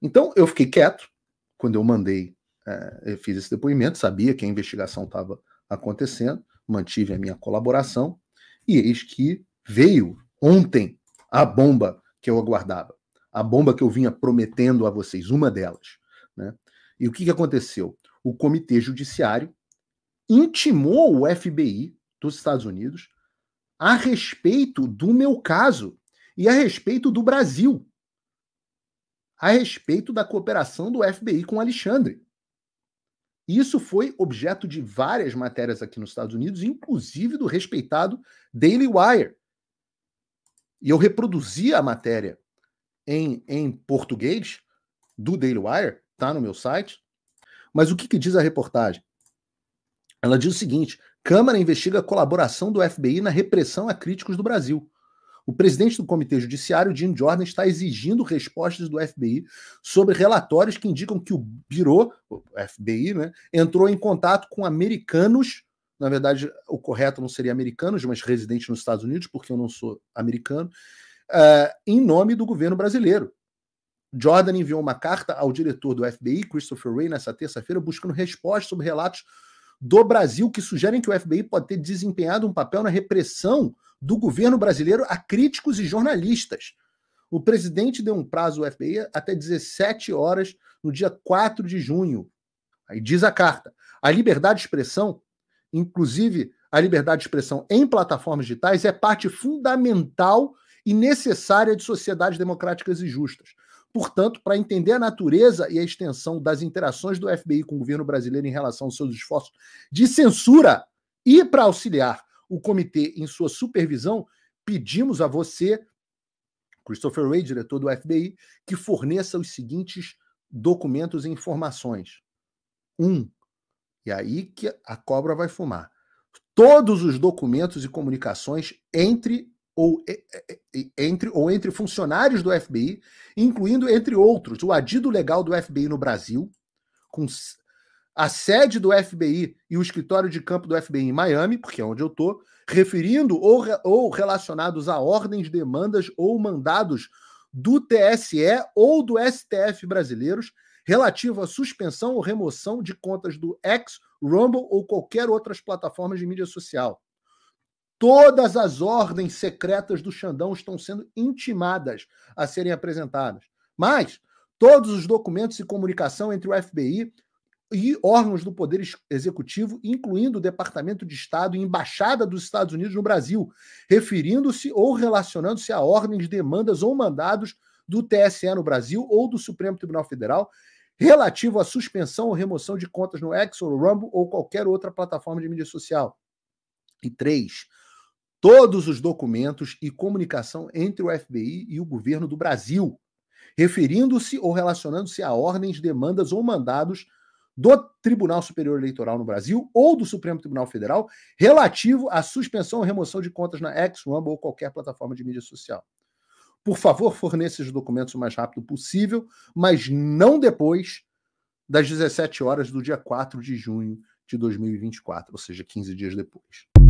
Então eu fiquei quieto quando eu mandei, é, eu fiz esse depoimento, sabia que a investigação estava acontecendo, mantive a minha colaboração, e eis que veio ontem a bomba que eu aguardava, a bomba que eu vinha prometendo a vocês, uma delas. Né? E o que, que aconteceu? O Comitê Judiciário intimou o FBI dos Estados Unidos a respeito do meu caso e a respeito do Brasil a respeito da cooperação do FBI com Alexandre. Isso foi objeto de várias matérias aqui nos Estados Unidos, inclusive do respeitado Daily Wire. E eu reproduzi a matéria em, em português do Daily Wire, tá no meu site. Mas o que, que diz a reportagem? Ela diz o seguinte: Câmara investiga a colaboração do FBI na repressão a críticos do Brasil. O presidente do Comitê Judiciário, Jim Jordan, está exigindo respostas do FBI sobre relatórios que indicam que o Biro, o FBI, né, entrou em contato com americanos. Na verdade, o correto não seria americanos, mas residentes nos Estados Unidos, porque eu não sou americano, uh, em nome do governo brasileiro. Jordan enviou uma carta ao diretor do FBI, Christopher Wray, nessa terça-feira, buscando respostas sobre relatos do Brasil que sugerem que o FBI pode ter desempenhado um papel na repressão do governo brasileiro a críticos e jornalistas. O presidente deu um prazo ao FBI até 17 horas no dia 4 de junho. Aí diz a carta: a liberdade de expressão, inclusive a liberdade de expressão em plataformas digitais, é parte fundamental e necessária de sociedades democráticas e justas. Portanto, para entender a natureza e a extensão das interações do FBI com o governo brasileiro em relação aos seus esforços de censura e para auxiliar o comitê em sua supervisão, pedimos a você, Christopher Wray, diretor do FBI, que forneça os seguintes documentos e informações. Um, e aí que a cobra vai fumar. Todos os documentos e comunicações entre ou entre, ou entre funcionários do FBI, incluindo, entre outros, o adido legal do FBI no Brasil, com a sede do FBI e o escritório de campo do FBI em Miami, porque é onde eu estou, referindo ou, ou relacionados a ordens, demandas ou mandados do TSE ou do STF brasileiros relativo à suspensão ou remoção de contas do X, Rumble ou qualquer outras plataformas de mídia social. Todas as ordens secretas do Xandão estão sendo intimadas a serem apresentadas. Mas todos os documentos e comunicação entre o FBI e órgãos do Poder Executivo, incluindo o Departamento de Estado e Embaixada dos Estados Unidos no Brasil, referindo-se ou relacionando-se a ordens, demandas ou mandados do TSE no Brasil ou do Supremo Tribunal Federal relativo à suspensão ou remoção de contas no X, no Rumble ou qualquer outra plataforma de mídia social. E três, todos os documentos e comunicação entre o FBI e o governo do Brasil, referindo-se ou relacionando-se a ordens, demandas ou mandados do Tribunal Superior Eleitoral no Brasil ou do Supremo Tribunal Federal relativo à suspensão ou remoção de contas na ex-Rumble ou qualquer plataforma de mídia social. Por favor, forneça os documentos o mais rápido possível, mas não depois das 17 horas do dia 4 de junho de 2024, ou seja, 15 dias depois.